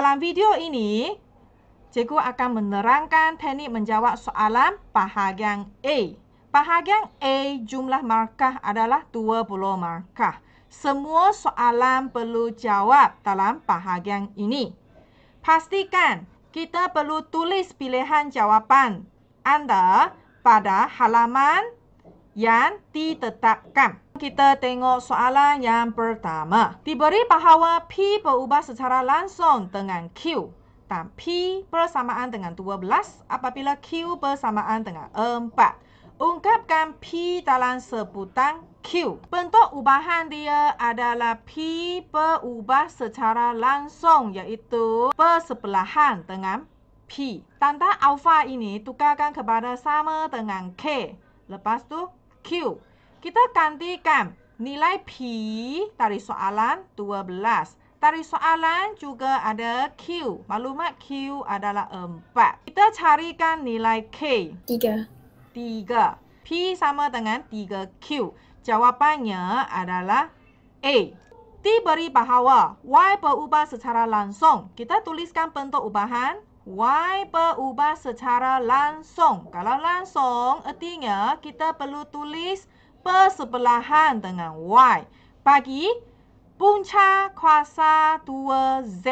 Dalam video ini, cikgu akan menerangkan teknik menjawab soalan bahagian A. Bahagian A jumlah markah adalah 20 markah. Semua soalan perlu jawab dalam bahagian ini. Pastikan kita perlu tulis pilihan jawapan anda pada halaman yang ditetapkan kita tengok soalan yang pertama. Diberi bahawa P berubah secara langsung dengan Q dan P bersamaan dengan 12 apabila Q bersamaan dengan 4. Ungkapkan P dalam sebutan Q. Bentuk ubahan dia adalah P berubah secara langsung iaitu persebelahan dengan P. Tanda alpha ini tukarkan kepada sama dengan K. Lepas tu Q kita gantikan nilai P dari soalan 12. Dari soalan juga ada Q. Maklumat Q adalah 4. Kita carikan nilai K. 3. 3. P sama dengan 3 Q. Jawapannya adalah A. Diberi bahawa Y berubah secara langsung. Kita tuliskan bentuk ubahan. Y berubah secara langsung. Kalau langsung, artinya kita perlu tulis persebelahan dengan Y bagi punca kuasa 2Z.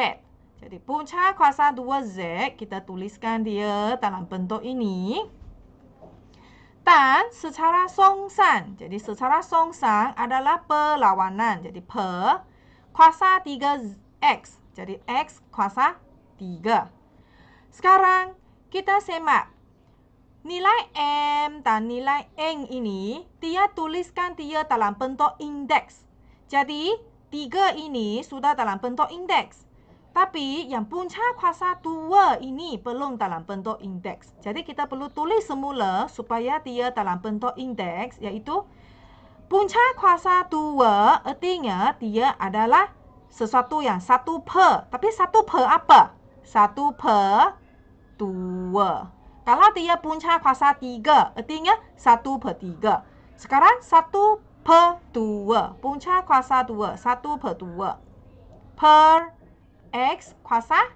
Jadi punca kuasa 2Z kita tuliskan dia dalam bentuk ini. Dan secara songsan, jadi secara songsan adalah perlawanan. Jadi per kuasa 3X. Jadi X kuasa 3. Sekarang kita semak Nilai M dan nilai N ini, dia tuliskan dia dalam bentuk indeks. Jadi, tiga ini sudah dalam bentuk indeks. Tapi, yang punca kuasa dua ini belum dalam bentuk indeks. Jadi, kita perlu tulis semula supaya dia dalam bentuk indeks, yaitu punca kuasa dua artinya dia adalah sesuatu yang satu per. Tapi, satu per apa? Satu per dua. Kalau dia punca kuasa tiga, artinya satu per tiga. Sekarang satu per dua. Punca kuasa dua, satu per dua. Per x kuasa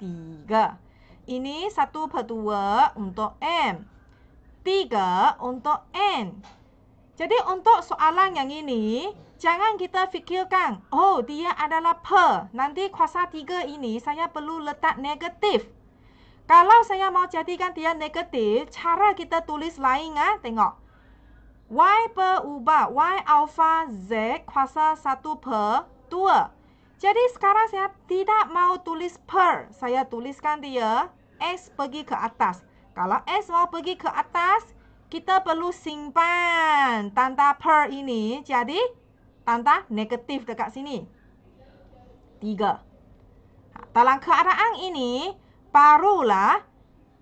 tiga. Ini satu per dua untuk m. Tiga untuk n. Jadi untuk soalan yang ini, jangan kita fikirkan, oh dia adalah per. Nanti kuasa tiga ini saya perlu letak negatif. Kalau saya mau jadikan dia negatif, cara kita tulis lain ah, tengok. Y berubah, Y alpha Z kuasa 1 per 2. Jadi sekarang saya tidak mau tulis per, saya tuliskan dia S pergi ke atas. Kalau S mau pergi ke atas, kita perlu simpan tanda per ini. Jadi, tanda negatif dekat sini. 3. Ha, dalam keadaan ini, Barulah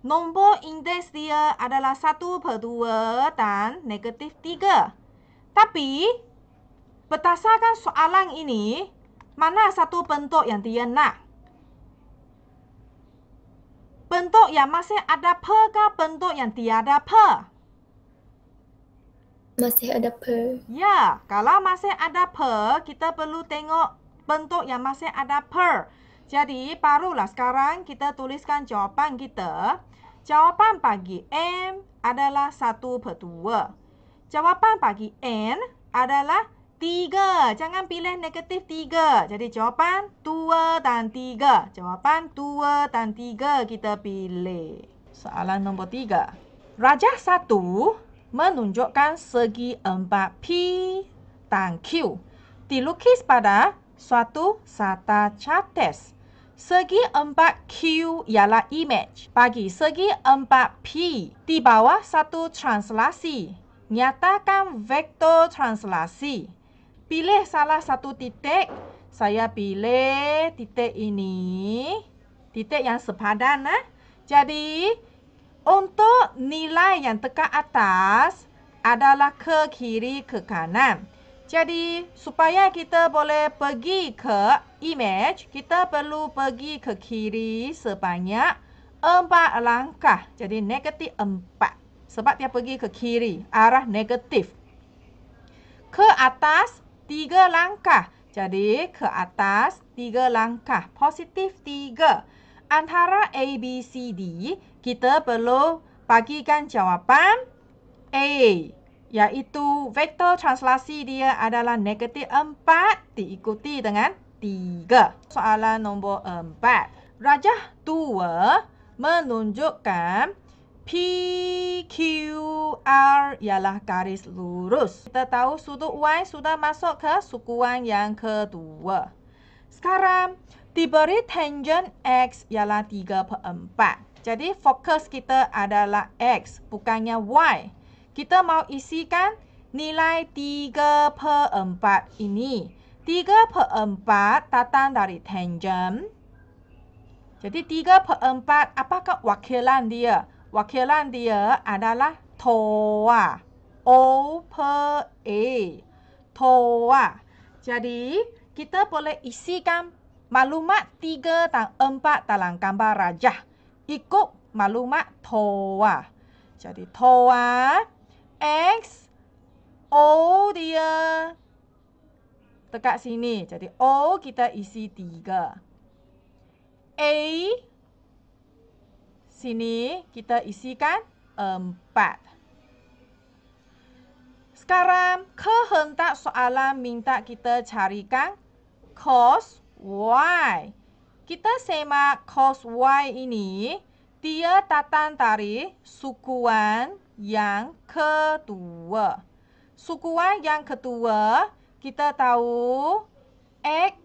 nombor indeks dia adalah 1/2 dan negatif 3. Tapi berdasarkan soalan ini, mana satu bentuk yang dia nak? Bentuk yang masih ada per ke bentuk yang tiada per? Masih ada per. Ya, kalau masih ada per, kita perlu tengok bentuk yang masih ada per. Jadi barulah sekarang kita tuliskan jawapan kita. Jawapan bagi M adalah satu per 2. Jawapan bagi N adalah tiga. Jangan pilih negatif tiga. Jadi jawapan dua dan tiga. Jawapan dua dan tiga kita pilih. Soalan nombor tiga. Rajah satu menunjukkan segi empat P dan Q. Dilukis pada suatu sata chartes. test. Segi empat Q ialah image. Bagi segi empat P, di bawah satu translasi. Nyatakan vektor translasi. Pilih salah satu titik. Saya pilih titik ini. Titik yang sepadan. Eh? Jadi, untuk nilai yang dekat atas adalah ke kiri ke kanan. Jadi supaya kita boleh pergi ke image, kita perlu pergi ke kiri sebanyak empat langkah. Jadi negatif empat. Sebab dia pergi ke kiri, arah negatif. Ke atas tiga langkah. Jadi ke atas tiga langkah. Positif tiga. Antara A, B, C, D, kita perlu bagikan jawapan A. A iaitu vektor translasi dia adalah negatif 4 diikuti dengan 3. Soalan nombor 4. Rajah 2 menunjukkan PQR ialah garis lurus. Kita tahu sudut Y sudah masuk ke sukuan yang kedua. Sekarang diberi tangent X ialah 3 per 4. Jadi fokus kita adalah X bukannya Y kita mau isikan nilai 3 per 4 ini. 3 per 4 datang dari tangent. Jadi 3 per 4 apakah wakilan dia? Wakilan dia adalah toa. O per A. Toa. Jadi kita boleh isikan maklumat 3 dan 4 dalam gambar rajah. Ikut maklumat toa. Jadi toa. X O dia Dekat sini Jadi O kita isi tiga A Sini kita isikan empat Sekarang kehendak soalan minta kita carikan Cos Y Kita semak cos Y ini Dia datang dari sukuan yang kedua. Sukuan yang kedua, kita tahu egg,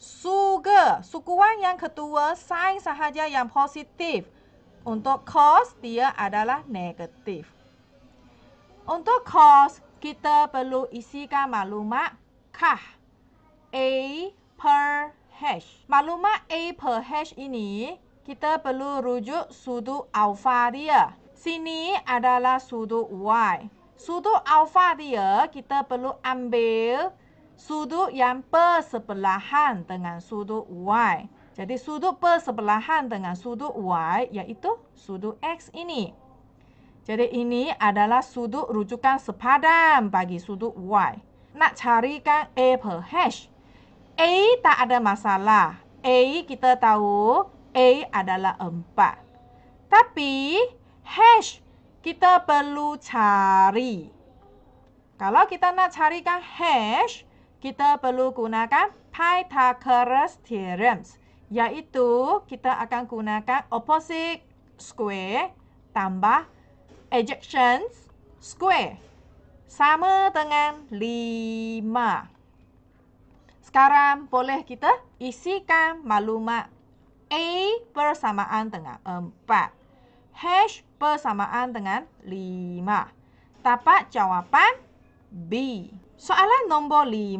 sugar. Sukuan yang kedua, sign sahaja yang positif. Untuk cos dia adalah negatif. Untuk cos kita perlu isikan maklumat kah. A per H. Maklumat A per H ini, kita perlu rujuk sudut alfa dia sini adalah sudut Y. Sudut alpha dia kita perlu ambil sudut yang persebelahan dengan sudut Y. Jadi sudut persebelahan dengan sudut Y iaitu sudut X ini. Jadi ini adalah sudut rujukan sepadan bagi sudut Y. Nak carikan A per H. A tak ada masalah. A kita tahu A adalah 4. Tapi hash kita perlu cari. Kalau kita nak carikan hash, kita perlu gunakan Pythagoras theorem, yaitu kita akan gunakan opposite square tambah adjacent square sama dengan 5. Sekarang boleh kita isikan maklumat A persamaan dengan 4. Hash persamaan dengan 5. Dapat jawapan B. Soalan nombor 5.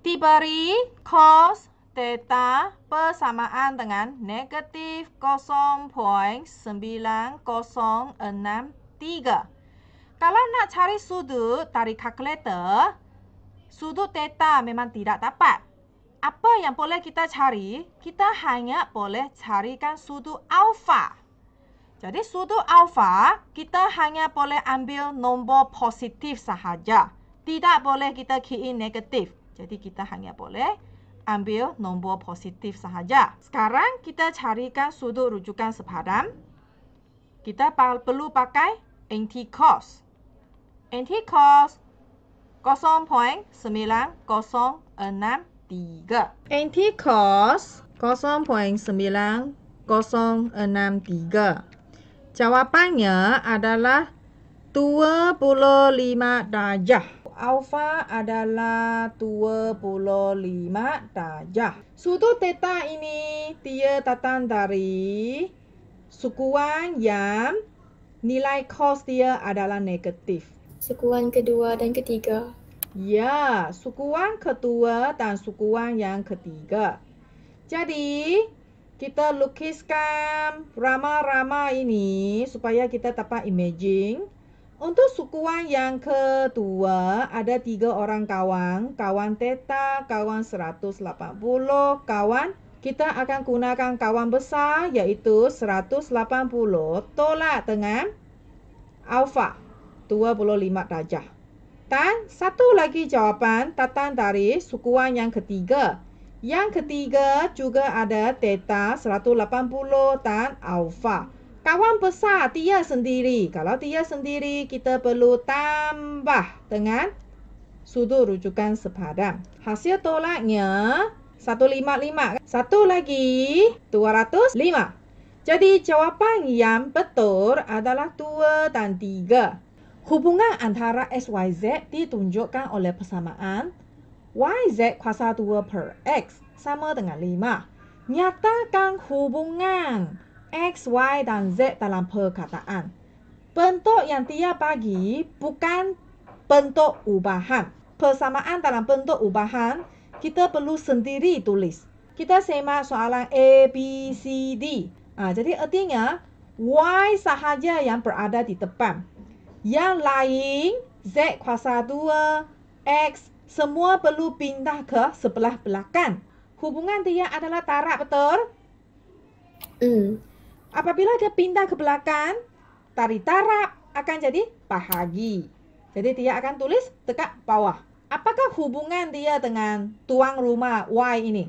Diberi cos theta persamaan dengan negatif 0.9063. Kalau nak cari sudut dari kalkulator, sudut theta memang tidak dapat. Apa yang boleh kita cari? Kita hanya boleh carikan sudut alpha. Jadi sudu alfa kita hanya boleh ambil nombor positif sahaja. Tidak boleh kita key in negatif. Jadi kita hanya boleh ambil nombor positif sahaja. Sekarang kita carikan sudut rujukan sepadan. Kita perlu pakai anti-cos. Anti-cos 0.9063. Anti-cos 0.9063. Jawapannya adalah 25 darjah. Alpha adalah 25 darjah. Sudut teta ini dia datang dari sukuan yang nilai cos dia adalah negatif. Sukuan kedua dan ketiga. Ya, sukuan kedua dan sukuan yang ketiga. Jadi, kita lukiskan rama-rama ini supaya kita dapat imaging. Untuk sukuan yang kedua, ada tiga orang kawan. Kawan teta, kawan 180, kawan. Kita akan gunakan kawan besar iaitu 180 tolak dengan alfa 25 darjah. Dan satu lagi jawapan tatan dari sukuan yang ketiga. Yang ketiga juga ada Theta 180 dan Alpha. Kawan besar dia sendiri. Kalau dia sendiri kita perlu tambah dengan sudut rujukan sepadan. Hasil tolaknya 155. Kan? Satu lagi 205. Jadi jawapan yang betul adalah 2 dan 3. Hubungan antara SYZ ditunjukkan oleh persamaan Y z kuasa dua per X sama dengan lima Nyatakan hubungan X, Y dan Z dalam perkataan. Bentuk yang dia bagi bukan bentuk ubahan. Persamaan dalam bentuk ubahan, kita perlu sendiri tulis. Kita semak soalan A, B, C, D. Ha, jadi artinya, Y sahaja yang berada di depan. Yang lain, Z kuasa dua X Semua perlu pindah ke sebelah belakang. Hubungan dia adalah tarak, betul? Mm. Apabila dia pindah ke belakang, tari tarak akan jadi bahagi. Jadi dia akan tulis dekat bawah. Apakah hubungan dia dengan tuang rumah Y ini?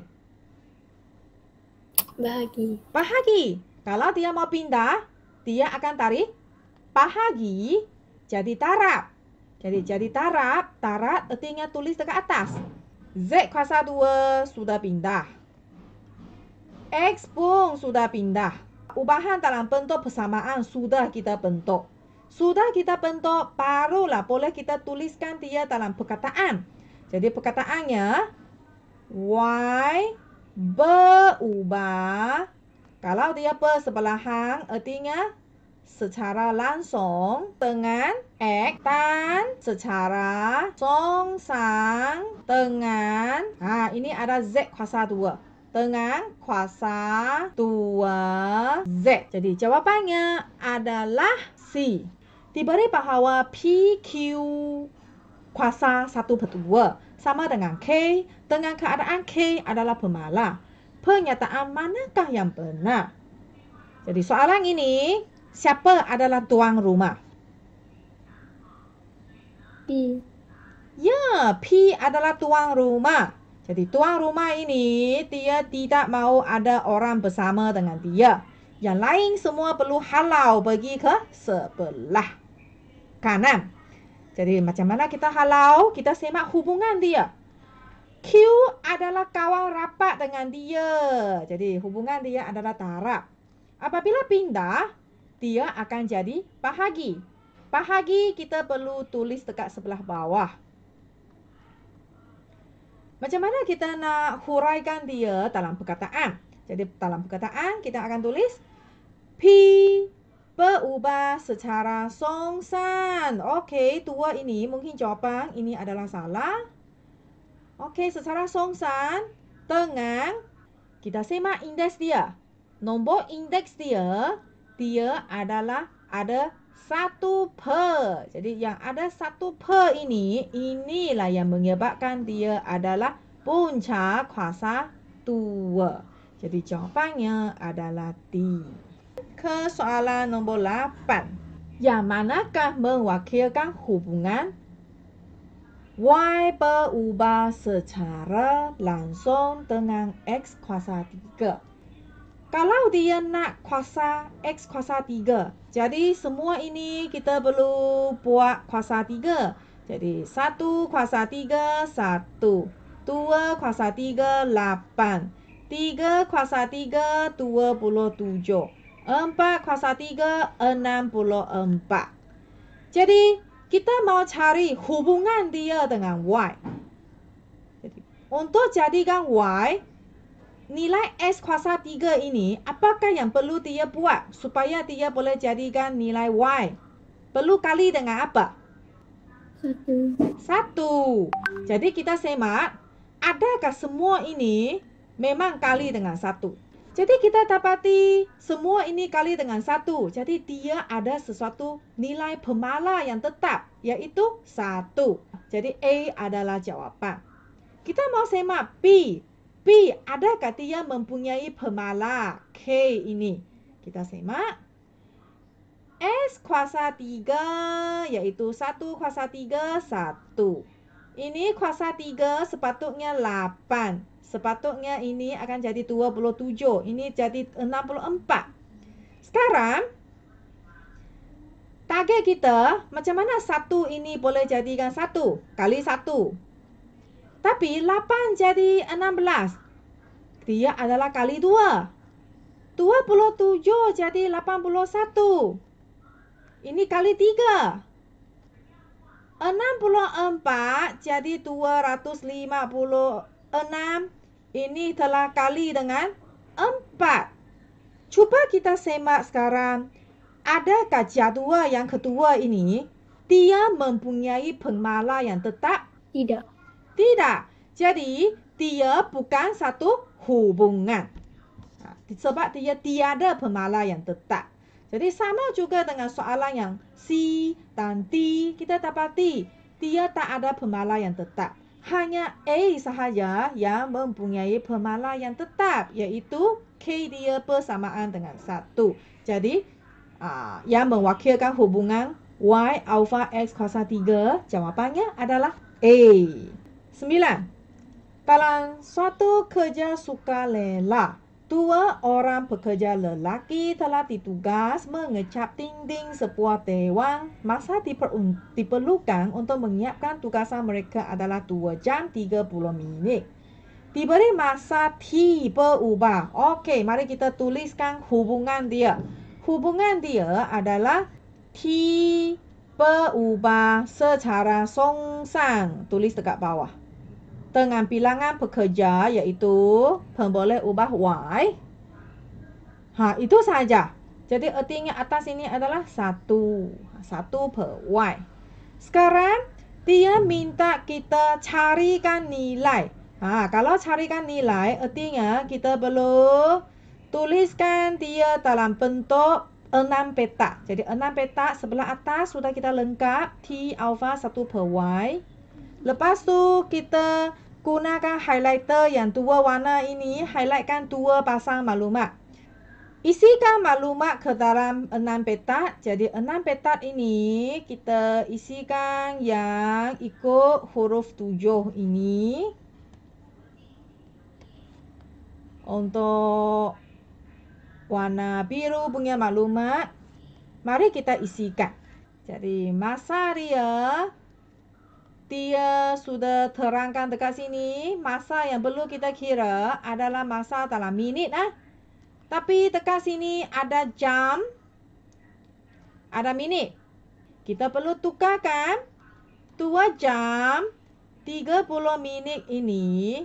Bahagi. Bahagi. Kalau dia mau pindah, dia akan tarik bahagi jadi tarap. Jadi hmm. jadi tarat tarat, artinya tulis dekat atas. Z kuasa 2 sudah pindah. X pun sudah pindah. Ubahan dalam bentuk persamaan sudah kita bentuk. Sudah kita bentuk, barulah boleh kita tuliskan dia dalam perkataan. Jadi perkataannya, Y berubah. Kalau dia bersebelahan, artinya secara langsung dengan ekstan secara songsang dengan ah ini ada Z kuasa dua dengan kuasa dua Z. Jadi jawabannya adalah C. Diberi bahawa p q kuasa satu per dua sama dengan K dengan keadaan K adalah pemalas. Pernyataan manakah yang benar? Jadi soalan ini Siapa adalah tuan rumah? P. Ya, P adalah tuan rumah. Jadi tuan rumah ini dia tidak mau ada orang bersama dengan dia. Yang lain semua perlu halau pergi ke sebelah kanan. Jadi macam mana kita halau? Kita semak hubungan dia. Q adalah kawan rapat dengan dia. Jadi hubungan dia adalah tarap. Apabila pindah, dia akan jadi bahagi. Bahagi kita perlu tulis dekat sebelah bawah. Macam mana kita nak huraikan dia dalam perkataan? Jadi dalam perkataan kita akan tulis P berubah secara songsan. Okey, dua ini mungkin jawapan ini adalah salah. Okey, secara songsan dengan kita semak indeks dia. Nombor indeks dia dia adalah ada satu per. Jadi yang ada satu per ini, inilah yang menyebabkan dia adalah punca kuasa tua. Jadi jawapannya adalah D. Ke soalan nombor 8. Yang manakah mewakilkan hubungan? Y berubah secara langsung dengan X kuasa 3 kalau dia nak kuasa X kuasa 3 jadi semua ini kita perlu buat kuasa 3 jadi 1 kuasa 3 1 2 kuasa 3 8 3 kuasa 3 27 4 kuasa 3 64 jadi kita mau cari hubungan dia dengan Y. Jadi, untuk jadikan Y, nilai S kuasa 3 ini, apakah yang perlu dia buat supaya dia boleh jadikan nilai Y? Perlu kali dengan apa? Satu. Satu. Jadi kita semak, adakah semua ini memang kali dengan satu? Jadi kita dapati semua ini kali dengan satu. Jadi dia ada sesuatu nilai pemala yang tetap, yaitu satu. Jadi A adalah jawapan. Kita mau semak B, B. kata yang mempunyai pemala K ini? Kita simak. S kuasa 3 iaitu 1 kuasa 3, 1. Ini kuasa 3 sepatutnya 8. Sepatutnya ini akan jadi 27. Ini jadi 64. Sekarang, target kita macam mana 1 ini boleh jadikan 1 kali 1? Tapi 8 jadi 16. Dia adalah kali 2. 27 jadi 81. Ini kali 3. 64 jadi 256. Ini telah kali dengan 4. Cuba kita semak sekarang. Adakah jadual yang kedua ini? Dia mempunyai pengmala yang tetap? Tidak. Tidak. Jadi, dia bukan satu hubungan. Ha, sebab dia tiada pemala yang tetap. Jadi, sama juga dengan soalan yang C dan D. Kita dapati dia tak ada pemala yang tetap. Hanya A sahaja yang mempunyai pemala yang tetap. Iaitu K dia persamaan dengan satu. Jadi, uh, yang mewakilkan hubungan Y alpha X kuasa 3 jawapannya adalah A. Sembilan. Dalam satu kerja suka lela, dua orang pekerja lelaki telah ditugas mengecap dinding sebuah dewan. Masa diper- diperlukan untuk menyiapkan tugasan mereka adalah 2 jam 30 minit. Diberi masa tiba ubah. Okey, mari kita tuliskan hubungan dia. Hubungan dia adalah tiba ubah secara songsang. Tulis dekat bawah dengan bilangan pekerja iaitu pemboleh ubah Y. Ha, itu saja. Jadi ertinya atas ini adalah satu. Satu per Y. Sekarang dia minta kita carikan nilai. Ha, kalau carikan nilai, ertinya kita perlu tuliskan dia dalam bentuk enam petak. Jadi enam petak sebelah atas sudah kita lengkap. T alpha satu per Y. Lepas tu kita gunakan highlighter yang dua warna ini highlightkan dua pasang maklumat. Isikan maklumat ke dalam enam petak. Jadi enam petak ini kita isikan yang ikut huruf tujuh ini. Untuk warna biru punya maklumat. Mari kita isikan. Jadi masa dia dia sudah terangkan dekat sini masa yang perlu kita kira adalah masa dalam minit ah. Tapi dekat sini ada jam ada minit. Kita perlu tukarkan 2 jam 30 minit ini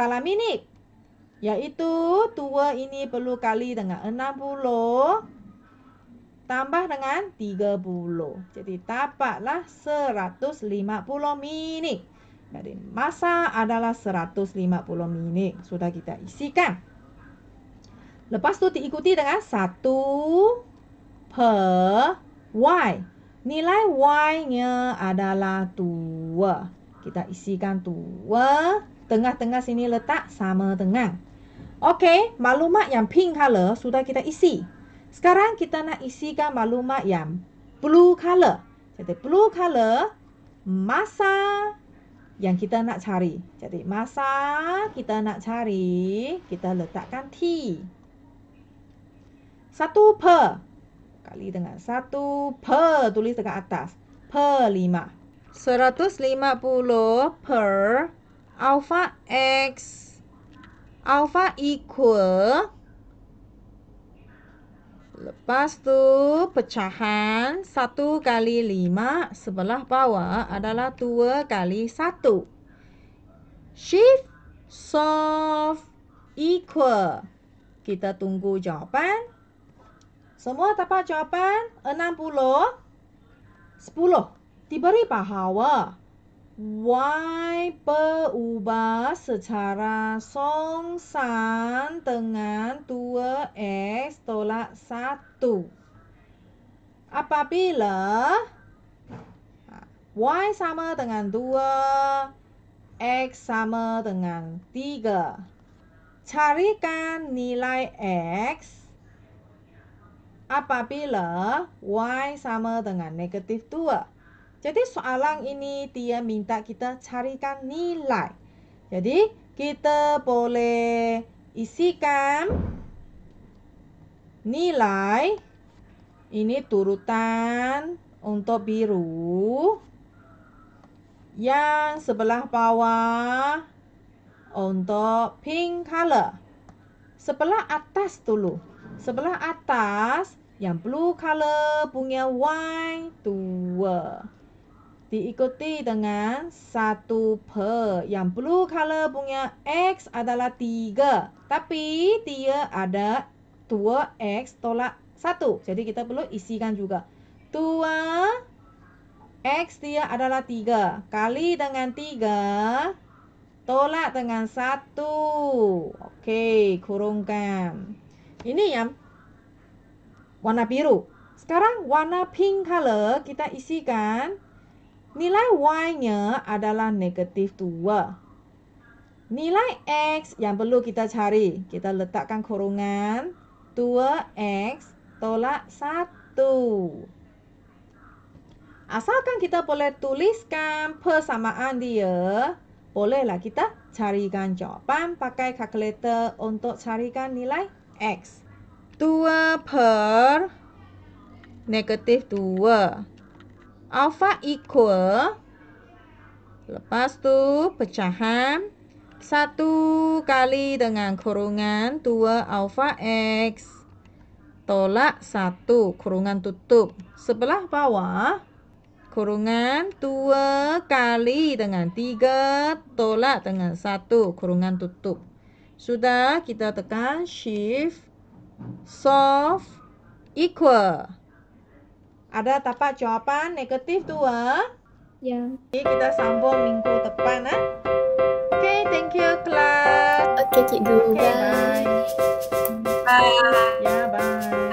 dalam minit. Yaitu 2 ini perlu kali dengan tambah dengan 30. Jadi dapatlah 150 minit. Jadi masa adalah 150 minit. Sudah kita isikan. Lepas tu diikuti dengan 1 per y. Nilai y-nya adalah 2. Kita isikan 2. Tengah-tengah sini letak sama dengan. Okey, maklumat yang pink color sudah kita isi. Sekarang kita nak isikan maklumat yang blue color. Jadi blue color masa yang kita nak cari. Jadi masa kita nak cari, kita letakkan T. Satu per. Kali dengan satu per tulis dekat atas. Per lima. seratus lima puluh per alpha x alpha equal Lepas tu pecahan satu kali lima sebelah bawah adalah dua kali satu Shift, solve, equal. Kita tunggu jawapan. Semua dapat jawapan enam puluh sepuluh tiba Diberi hawa Wai berubah secara songsan dengan 2x tolak 1. Apabila Y sama dengan 2, X sama dengan 3. Carikan nilai X apabila Y sama dengan negatif 2. Jadi soalan ini dia minta kita carikan nilai. Jadi kita boleh isikan nilai ini turutan untuk biru yang sebelah bawah untuk pink color. Sebelah atas dulu. Sebelah atas yang blue color punya white 2. diikuti dengan satu per yang blue color punya X adalah tiga tapi dia ada dua x tolak satu jadi kita perlu isikan juga dua X dia adalah tiga kali dengan tiga tolak dengan satu oke kurungkan ini yang warna biru sekarang warna pink color kita isikan Nilai y-nya adalah negatif 2. Nilai x yang perlu kita cari, kita letakkan kurungan 2x tolak 1. Asalkan kita boleh tuliskan persamaan dia, bolehlah kita carikan jawapan pakai kalkulator untuk carikan nilai x. 2 per negatif alpha equal lepas tu pecahan 1 kali dengan kurungan 2 alpha x tolak 1 kurungan tutup sebelah bawah kurungan 2 kali dengan 3 tolak dengan 1 kurungan tutup sudah kita tekan shift solve equal ada tapak jawapan negatif dua? Ya. Jadi kita sambung minggu depan, ah. Okay, thank you, class. Okay, cikgu. Okay, bye. Bye. Ya, yeah, bye.